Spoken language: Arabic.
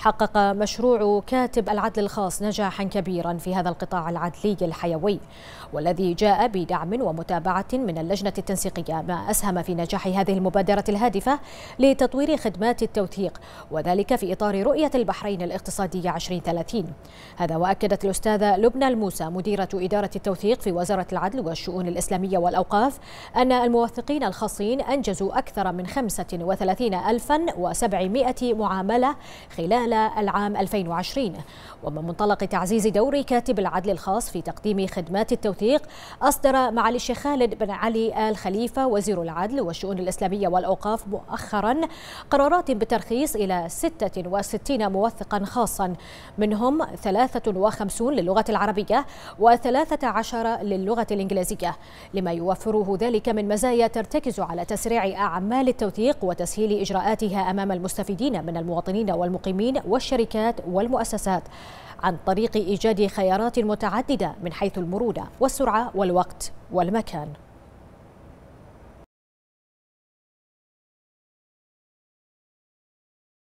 حقق مشروع كاتب العدل الخاص نجاحا كبيرا في هذا القطاع العدلي الحيوي والذي جاء بدعم ومتابعة من اللجنة التنسيقية ما أسهم في نجاح هذه المبادرة الهادفة لتطوير خدمات التوثيق وذلك في إطار رؤية البحرين الاقتصادية 2030 هذا وأكدت الأستاذة لبنى الموسى مديرة إدارة التوثيق في وزارة العدل والشؤون الإسلامية والأوقاف أن الموثقين الخاصين أنجزوا أكثر من 35 ألفا وسبعمائة معاملة خلال خلال العام 2020 ومن منطلق تعزيز دور كاتب العدل الخاص في تقديم خدمات التوثيق أصدر معالي الشيخ خالد بن علي آل خليفة وزير العدل والشؤون الإسلامية والأوقاف مؤخرا قرارات بالترخيص إلى 66 موثقا خاصا منهم 53 للغة العربية و13 للغة الإنجليزية لما يوفره ذلك من مزايا ترتكز على تسريع أعمال التوثيق وتسهيل إجراءاتها أمام المستفيدين من المواطنين والمقيمين والشركات والمؤسسات عن طريق إيجاد خيارات متعددة من حيث المرونة والسرعة والوقت والمكان